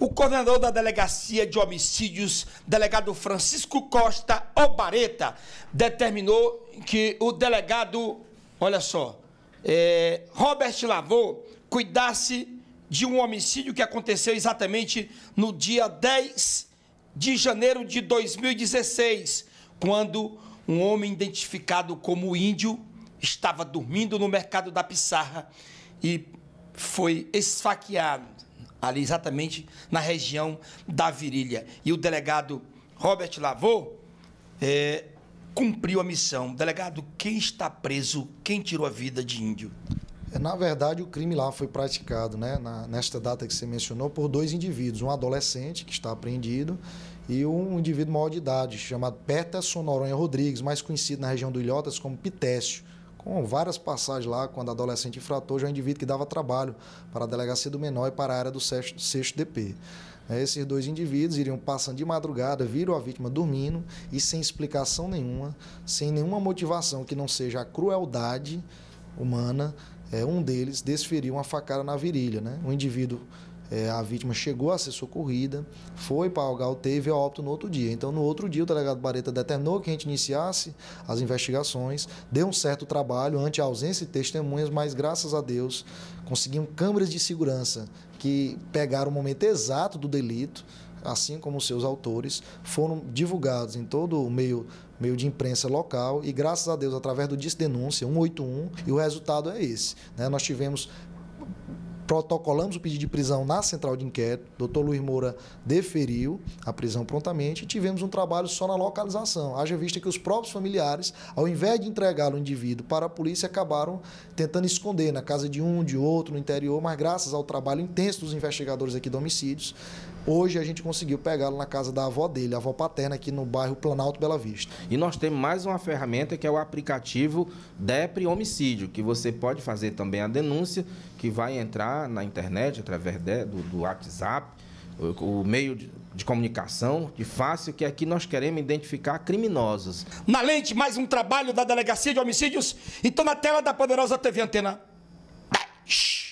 o coordenador da Delegacia de Homicídios, delegado Francisco Costa Obareta, determinou que o delegado, olha só, é, Robert Lavô, cuidasse de um homicídio que aconteceu exatamente no dia 10 de janeiro de 2016, quando um homem identificado como índio estava dormindo no mercado da Pissarra e foi esfaqueado ali exatamente na região da virilha. E o delegado Robert Lavô é, cumpriu a missão. Delegado, quem está preso? Quem tirou a vida de índio? É, na verdade, o crime lá foi praticado, né, na, nesta data que você mencionou, por dois indivíduos, um adolescente que está apreendido e um indivíduo maior de idade, chamado Peterson Noronha Rodrigues, mais conhecido na região do Ilhotas como Pitécio com várias passagens lá, quando adolescente infrator, já é um indivíduo que dava trabalho para a delegacia do menor e para a área do sexto DP. É, esses dois indivíduos iriam passando de madrugada, viram a vítima dormindo e sem explicação nenhuma, sem nenhuma motivação que não seja a crueldade humana, é, um deles desferiu uma facada na virilha. Né? Um indivíduo é, a vítima chegou a ser socorrida, foi para o GAL, teve óbito no outro dia. Então, no outro dia, o delegado Bareta determinou que a gente iniciasse as investigações, deu um certo trabalho ante a ausência de testemunhas, mas graças a Deus conseguimos câmeras de segurança que pegaram o momento exato do delito assim como seus autores, foram divulgados em todo o meio, meio de imprensa local e, graças a Deus, através do Disdenúncia 181, e o resultado é esse. Né? Nós tivemos protocolamos o pedido de prisão na central de inquérito, doutor Luiz Moura deferiu a prisão prontamente e tivemos um trabalho só na localização. Haja vista que os próprios familiares, ao invés de entregar o indivíduo para a polícia, acabaram tentando esconder na casa de um, de outro, no interior, mas graças ao trabalho intenso dos investigadores aqui de homicídios, Hoje a gente conseguiu pegá-lo na casa da avó dele, a avó paterna, aqui no bairro Planalto Bela Vista. E nós temos mais uma ferramenta que é o aplicativo DEPRE Homicídio, que você pode fazer também a denúncia, que vai entrar na internet através de, do, do WhatsApp, o, o meio de, de comunicação de fácil que aqui nós queremos identificar criminosos. Na lente, mais um trabalho da Delegacia de Homicídios. Então, na tela da poderosa TV Antena. Shhh.